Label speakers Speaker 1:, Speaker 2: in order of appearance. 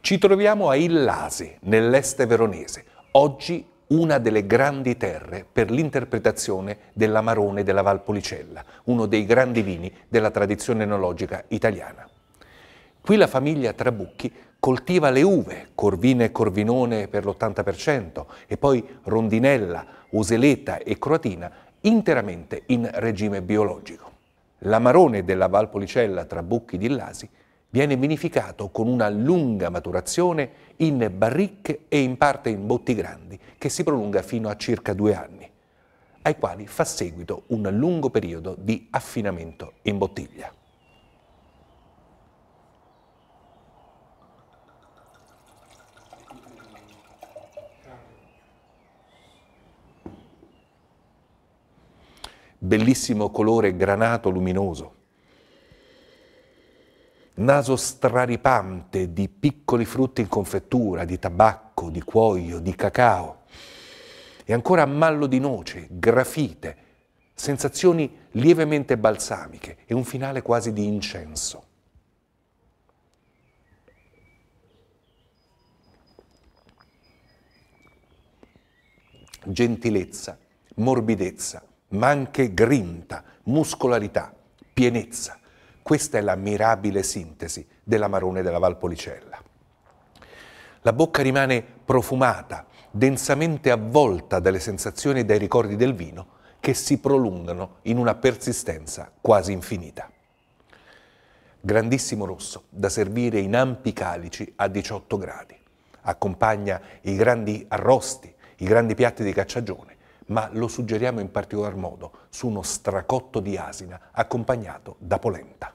Speaker 1: Ci troviamo a Illasi, nell'Este veronese, oggi una delle grandi terre per l'interpretazione dell'amarone della Valpolicella, uno dei grandi vini della tradizione enologica italiana. Qui la famiglia Trabucchi coltiva le uve, Corvine e Corvinone per l'80% e poi Rondinella, useletta e Croatina interamente in regime biologico. L'amarone della Valpolicella Trabucchi di Illasi viene vinificato con una lunga maturazione in barricche e in parte in botti grandi, che si prolunga fino a circa due anni, ai quali fa seguito un lungo periodo di affinamento in bottiglia. Bellissimo colore granato luminoso, naso straripante di piccoli frutti in confettura, di tabacco, di cuoio, di cacao, e ancora ammallo di noce, grafite, sensazioni lievemente balsamiche e un finale quasi di incenso. Gentilezza, morbidezza, ma anche grinta, muscolarità, pienezza, questa è la mirabile sintesi dell'amarone della Valpolicella. La bocca rimane profumata, densamente avvolta dalle sensazioni e dai ricordi del vino che si prolungano in una persistenza quasi infinita. Grandissimo rosso da servire in ampi calici a 18 gradi. Accompagna i grandi arrosti, i grandi piatti di cacciagione, ma lo suggeriamo in particolar modo su uno stracotto di asina accompagnato da polenta.